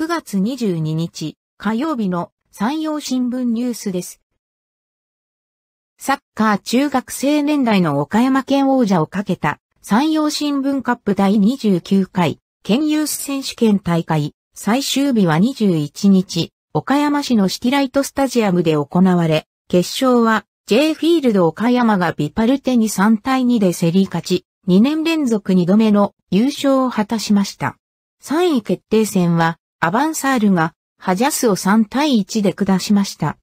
9月22日、火曜日の山陽新聞ニュースです。サッカー中学生年代の岡山県王者をかけた山陽新聞カップ第29回県ユース選手権大会最終日は21日、岡山市のシティライトスタジアムで行われ、決勝は J フィールド岡山がビパルテに3対2で競り勝ち、2年連続2度目の優勝を果たしました。3位決定戦はアバンサールがハジャスを3対1で下しました。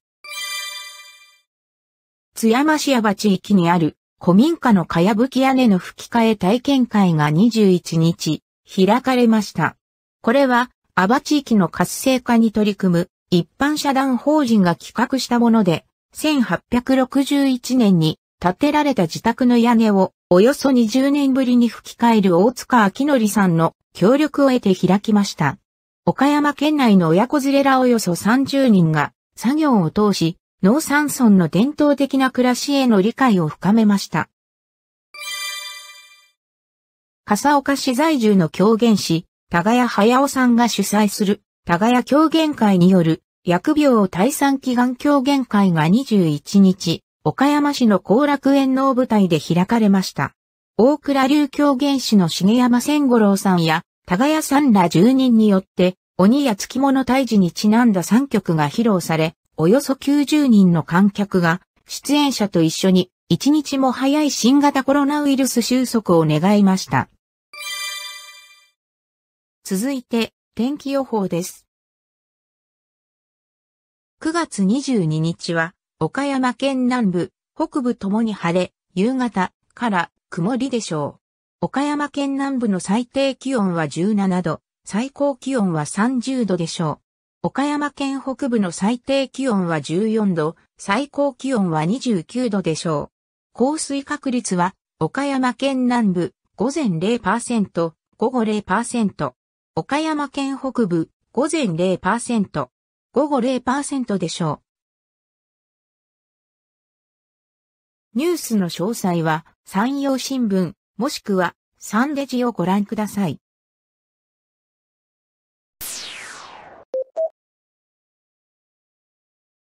津山市山地域にある古民家のかやぶき屋根の吹き替え体験会が21日開かれました。これは阿波地域の活性化に取り組む一般社団法人が企画したもので、1861年に建てられた自宅の屋根をおよそ20年ぶりに吹き替える大塚明則さんの協力を得て開きました。岡山県内の親子連れらおよそ30人が作業を通し、農産村の伝統的な暮らしへの理解を深めました。笠岡市在住の狂言師、田谷駿さんが主催する、田谷狂言会による、疫病退散祈願狂言会が21日、岡山市の後楽園の舞台で開かれました。大倉流狂言師の重山千五郎さんや、田谷さんら10人によって、鬼や月き物退治にちなんだ3曲が披露され、およそ90人の観客が出演者と一緒に一日も早い新型コロナウイルス収束を願いました。続いて天気予報です。9月22日は岡山県南部、北部ともに晴れ、夕方から曇りでしょう。岡山県南部の最低気温は17度、最高気温は30度でしょう。岡山県北部の最低気温は14度、最高気温は29度でしょう。降水確率は、岡山県南部、午前0%、午後0%。岡山県北部、午前0%、午後0%でしょう。ニュースの詳細は、山陽新聞、もしくは、サンデジをご覧ください。